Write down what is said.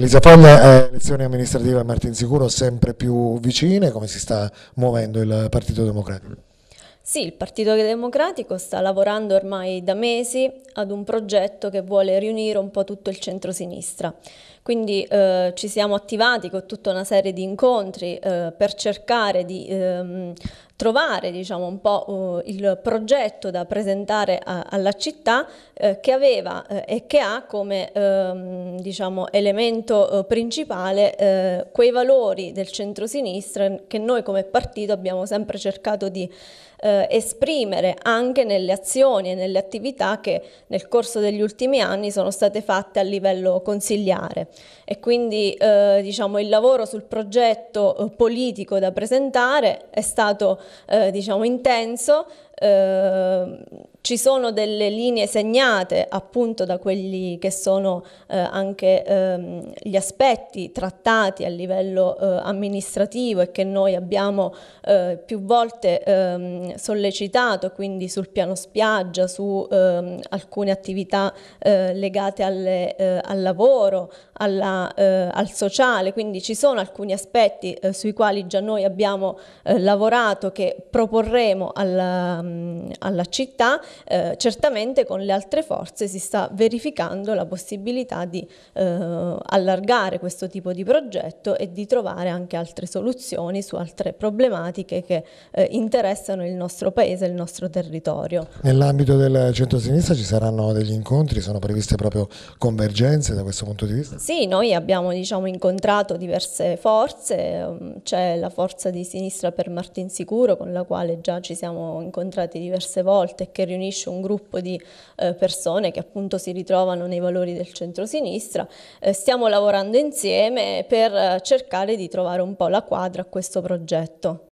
Elisa Foglia, elezioni amministrative a Martinsicuro sempre più vicine, come si sta muovendo il Partito Democratico? Sì, il Partito Democratico sta lavorando ormai da mesi ad un progetto che vuole riunire un po' tutto il centro-sinistra. Quindi eh, ci siamo attivati con tutta una serie di incontri eh, per cercare di ehm, trovare diciamo, un po' eh, il progetto da presentare a, alla città eh, che aveva eh, e che ha come ehm, diciamo, elemento eh, principale eh, quei valori del centro-sinistra che noi come partito abbiamo sempre cercato di eh, esprimere anche nelle azioni e nelle attività che nel corso degli ultimi anni sono state fatte a livello consigliare e quindi diciamo, il lavoro sul progetto politico da presentare è stato eh, diciamo intenso, eh, ci sono delle linee segnate appunto da quelli che sono eh, anche ehm, gli aspetti trattati a livello eh, amministrativo e che noi abbiamo eh, più volte ehm, sollecitato, quindi sul piano spiaggia, su ehm, alcune attività eh, legate alle, eh, al lavoro, alla, eh, al sociale, quindi ci sono alcuni aspetti sui quali già noi abbiamo lavorato che proporremo alla, mm, alla città eh, certamente con le altre forze si sta verificando la possibilità di eh, allargare questo tipo di progetto e di trovare anche altre soluzioni su altre problematiche che eh, interessano il nostro paese, il nostro territorio. Nell'ambito del centro-sinistra ci saranno degli incontri, sono previste proprio convergenze da questo punto di vista? Sì, noi abbiamo diciamo, incontrato diverse forze, mm, c'è la forza di sinistra per Martinsicuro con la quale già ci siamo incontrati diverse volte e che riuniamo riunisce un gruppo di eh, persone che appunto si ritrovano nei valori del centrosinistra. Eh, stiamo lavorando insieme per eh, cercare di trovare un po' la quadra a questo progetto.